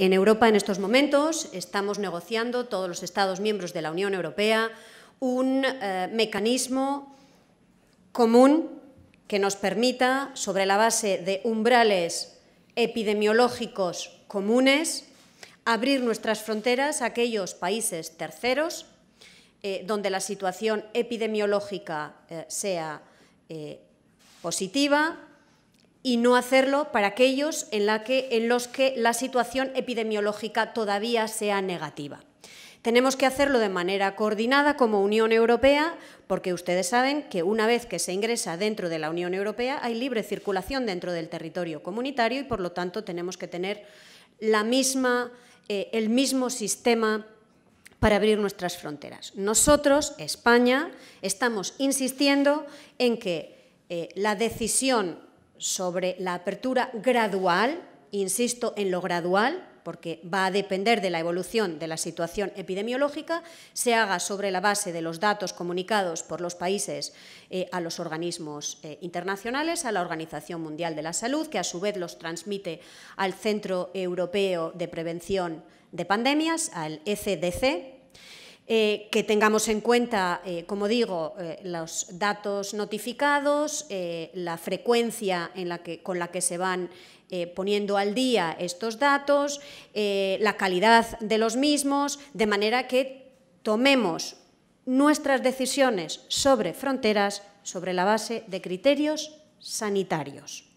En Europa, en estos momentos, estamos negociando todos los Estados miembros de la Unión Europea un eh, mecanismo común que nos permita, sobre la base de umbrales epidemiológicos comunes, abrir nuestras fronteras a aquellos países terceros eh, donde la situación epidemiológica eh, sea positiva y no hacerlo para aquellos en, los que la situación epidemiológica todavía sea negativa. Tenemos que hacerlo de manera coordinada como Unión Europea, porque ustedes saben que una vez que se ingresa dentro de la Unión Europea hay libre circulación dentro del territorio comunitario y por lo tanto tenemos que tener la misma, eh, el mismo sistema para abrir nuestras fronteras. Nosotros, España, estamos insistiendo en que eh, la decisión sobre la apertura gradual, insisto en lo gradual, porque va a depender de la evolución de la situación epidemiológica, se haga sobre la base de los datos comunicados por los países eh, a los organismos eh, internacionales, a la Organización Mundial de la Salud, que a su vez los transmite al Centro Europeo de Prevención de Pandemias, al ECDC, eh, que tengamos en cuenta, eh, como digo, eh, los datos notificados, la frecuencia con la que se van poniendo al día estos datos, la calidad de los mismos, de manera que tomemos nuestras decisiones sobre fronteras sobre la base de criterios sanitarios.